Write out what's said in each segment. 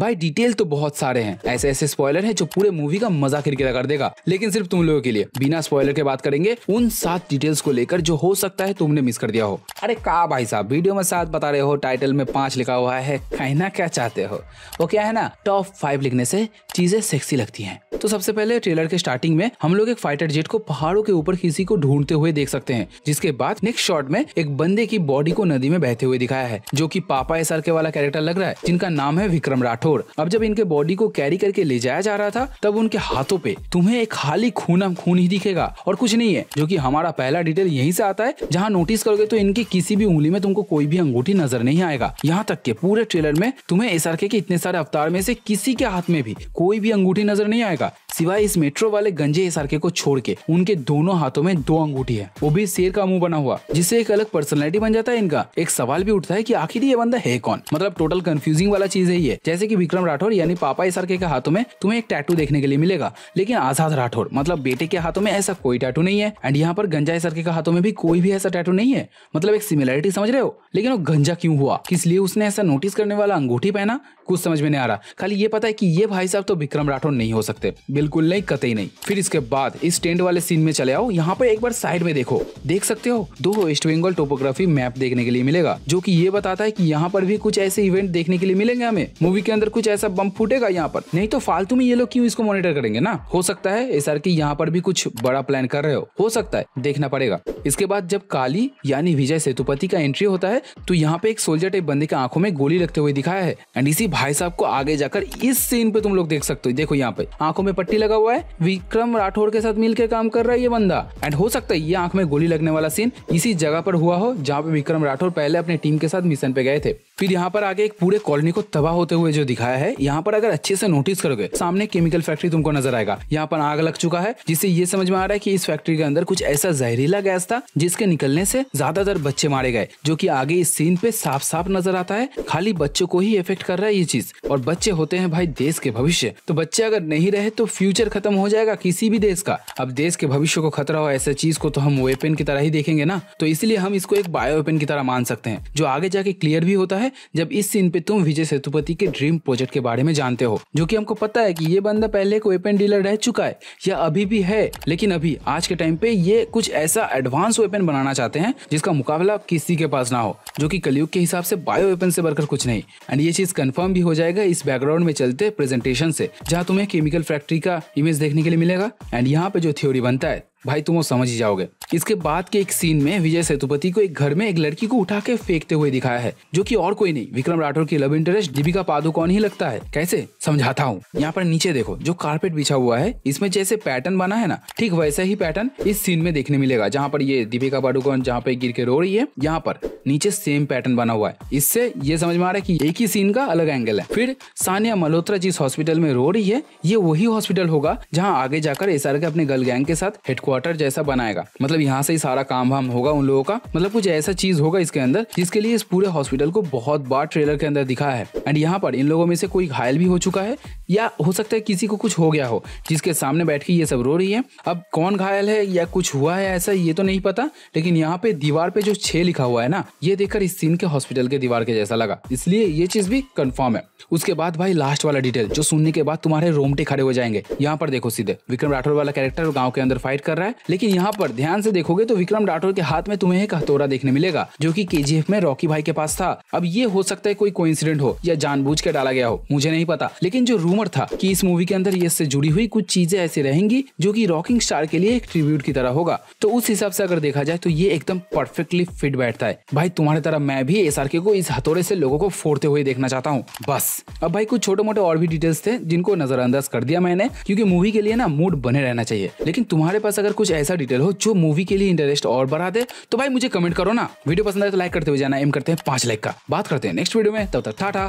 भाई डिटेल तो बहुत सारे हैं ऐसे ऐसे स्पॉयलर है जो पूरे मूवी का मजा किरकिरा कर देगा लेकिन सिर्फ तुम लोगों के लिए बिना स्पॉयलर के बात करेंगे उन सात डिटेल्स को लेकर जो हो सकता है तुमने मिस कर दिया हो अरे का भाई साहब वीडियो में सात बता रहे हो टाइटल में पांच लिखा हुआ है कहना क्या चाहते हो वो क्या है ना टॉप फाइव लिखने से चीजें सेक्सी लगती है तो सबसे पहले ट्रेलर के स्टार्टिंग में हम लोग एक फाइटर जेट को पहाड़ों के ऊपर किसी को ढूंढते हुए देख सकते हैं जिसके बाद नेक्स्ट शॉट में एक बंदे की बॉडी को नदी में बहते हुए दिखाया है जो की पापा एस के वाला कैरेक्टर लग रहा है जिनका नाम है विक्रम राठौर राठौर अब जब इनके बॉडी को कैरी करके ले जाया जा रहा था तब उनके हाथों पे तुम्हें एक खाली खूना खून ही दिखेगा और कुछ नहीं है जो की हमारा पहला डिटेल यही से आता है जहाँ नोटिस करोगे तो इनकी किसी भी उंगली में तुमको कोई भी अंगूठी नजर नहीं आएगा यहाँ तक के पूरे ट्रेलर में तुम्हें एस के इतने सारे अवतार में से किसी के हाथ में भी कोई भी अंगूठी नजर नहीं आएगा सिवाय इस मेट्रो वाले गंजे एस को छोड़ के उनके दोनों हाथों में दो अंगूठी है वो भी शेर का मुंह बना हुआ जिससे एक अलग पर्सनैलिटी बन जाता है इनका एक सवाल भी उठता है की आखिर ये बंदा है कौन मतलब टोटल कंफ्यूजिंग वाला चीज है ये जैसे की कि विक्रम राठौर यानी पापा एसआरके के हाथों में तुम्हें एक टैटू देखने के लिए मिलेगा लेकिन आजाद राठौर मतलब बेटे के हाथों में ऐसा कोई टैटू नहीं है एंड यहाँ पर गंजा एसआरके के हाथों में भी कोई भी ऐसा टैटू नहीं है मतलब एक सिमिलरिटी समझ रहे हो लेकिन वो गंजा क्यों हुआ किस लिए उसने ऐसा नोटिस करने वाला अंगूठी पहना कुछ समझ में नहीं आ रहा खाली ये पता है की ये भाई साहब तो विक्रम राठौर नहीं हो सकते बिल्कुल नहीं कतई नहीं फिर इसके बाद इस टेंट वाले सीन में चले आओ यहाँ पर एक बार साइड में देखो देख सकते हो दो वेस्ट बंगाल टोपोग्राफी मैप देखने के लिए मिलेगा जो की ये बताता है की यहाँ पर भी कुछ ऐसे इवेंट देखने के लिए मिलेंगे हमें मूवी के अंदर अंदर कुछ ऐसा बम फूटेगा यहाँ पर नहीं तो फालतू में ये लोग क्यों इसको मॉनिटर करेंगे ना हो सकता है एस आर यहाँ पर भी कुछ बड़ा प्लान कर रहे हो हो सकता है देखना पड़ेगा इसके बाद जब काली यानी विजय सेतुपति का एंट्री होता है तो यहाँ पे एक सोल्जर टाइप बंदे के आंखों में गोली रखते हुए दिखाया है एंड इसी भाई साहब को आगे जाकर इस सीन पे तुम लोग देख सकते हो देखो यहाँ पे आंखों में पट्टी लगा हुआ है विक्रम राठौर के साथ मिलकर काम कर रहा है ये बंदा एंड हो सकता है ये आंख में गोली लगने वाला सीन इसी जगह पर हुआ हो जहाँ पे विक्रम राठौर पहले अपने टीम के साथ मिशन पे गए थे फिर यहाँ पर आगे एक पूरे कॉलोनी को तबाह होते हुए जो दिखाया है यहाँ पर अगर अच्छे से नोटिस करोगे सामने केमिकल फैक्ट्री तुमको नजर आएगा यहाँ पर आग लग चुका है जिससे ये समझ में आ रहा है कि इस फैक्ट्री के अंदर कुछ ऐसा जहरीला गैस था जिसके निकलने से ज्यादातर बच्चे मारे गए जो की आगे इस सीन पे साफ साफ नजर आता है खाली बच्चों को ही इफेक्ट कर रहा है ये चीज और बच्चे होते हैं भाई देश के भविष्य तो बच्चे अगर नहीं रहे तो फ्यूचर खत्म हो जाएगा किसी भी देश का अब देश के भविष्य को खतरा हो ऐसे चीज को तो हम वेपन की तरह ही देखेंगे ना तो इसलिए हम इसको एक बायो वेपन की तरह मान सकते हैं जो आगे जाके क्लियर भी होता है है जब इस सीन पे तुम विजय सेतुपति के ड्रीम प्रोजेक्ट के बारे में जानते हो जो कि हमको पता है कि ये बंदा पहले एक वेपन डीलर रह चुका है या अभी भी है लेकिन अभी आज के टाइम पे ये कुछ ऐसा एडवांस वेपन बनाना चाहते हैं जिसका मुकाबला किसी के पास ना हो जो कि कलयुग के हिसाब से बायो वेपन से बढ़कर कुछ नहीं एंड ये चीज कंफर्म भी हो जाएगा इस बैकग्राउंड में चलते प्रेजेंटेशन से जहाँ तुम्हें केमिकल फैक्ट्री का इमेज देखने के लिए मिलेगा एंड यहाँ पे जो थ्योरी बनता है भाई तुम वो समझ ही जाओगे इसके बाद के एक सीन में विजय सेतुपति को एक घर में एक लड़की को उठा के फेंकते हुए दिखाया है जो कि और कोई नहीं विक्रम राठौर की लव इंटरेस्ट दीपिका पादुकोण ही लगता है कैसे समझाता हूँ यहाँ पर नीचे देखो जो कारपेट बिछा हुआ है इसमें जैसे पैटर्न बना है ना ठीक वैसे ही पैटर्न इस सीन में देखने मिलेगा जहाँ पर ये दीपिका पादुकोण जहाँ पे गिर के रो रही है यहाँ पर नीचे सेम पैटर्न बना हुआ है इससे ये समझ में आ रहा है की एक ही सीन का अलग एंगल है फिर सानिया मल्होत्रा जिस हॉस्पिटल में रो रही है ये वही हॉस्पिटल होगा जहाँ आगे जाकर एस के अपने गर्ल गैंग के साथ हेडक्वार्टर क्वार्टर जैसा बनाएगा मतलब यहाँ से ही सारा काम वाम होगा उन लोगों का मतलब कुछ ऐसा चीज होगा इसके अंदर जिसके लिए इस पूरे हॉस्पिटल को बहुत बार ट्रेलर के अंदर दिखा है एंड यहाँ पर इन लोगों में से कोई घायल भी हो चुका है या हो सकता है किसी को कुछ हो गया हो जिसके सामने बैठ के ये सब रो रही है अब कौन घायल है या कुछ हुआ है ऐसा ये तो नहीं पता लेकिन यहाँ पे दीवार पे जो छे लिखा हुआ है ना ये देखकर इस सीन के हॉस्पिटल के दीवार के जैसा लगा इसलिए ये चीज भी कंफर्म है उसके बाद भाई लास्ट वाला डिटेल जो सुनने के बाद तुम्हारे रोमटे खड़े हो जाएंगे यहाँ पर देखो सीधे विक्रम राठौर वाला कैरेक्टर गाँव के अंदर फाइट कर रहा है रहा है लेकिन यहाँ पर ध्यान से देखोगे तो विक्रम राठौर के हाथ में तुम्हें एक हथौरा देखने मिलेगा जो की के में रॉकी भाई के पास था अब ये हो सकता है कोई कोइंसिडेंट हो या जानबूझ के डाला गया हो मुझे नहीं पता लेकिन जो रूमर था कि इस मूवी के अंदर ये से जुड़ी हुई कुछ चीजें ऐसी रहेंगी जो कि रॉकिंग स्टार के लिए एक ट्रिब्यूट की तरह होगा तो उस हिसाब से अगर देखा जाए तो ये एकदम परफेक्टली फिट बैठता है भाई तुम्हारे तरह मैं भी एस को इस हथौड़े से लोगों को फोड़ते हुए देखना चाहता हूँ बस अब भाई कुछ छोटे मोटे और भी डिटेल्स थे जिनको नजरअंदाज कर दिया मैंने क्योंकि मूवी के लिए ना मूड बने रहना चाहिए लेकिन तुम्हारे पास अगर कुछ ऐसा डिटेल हो जो मूवी के लिए इंटरेस्ट और बढ़ा दे तो भाई मुझे कमेंट करो ना वीडियो पसंद आए तो लाइक करते हुए जाना एम करते हैं पांच लाइक का बात करते हैं नेक्स्ट वीडियो में तब तक टाटा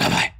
बाय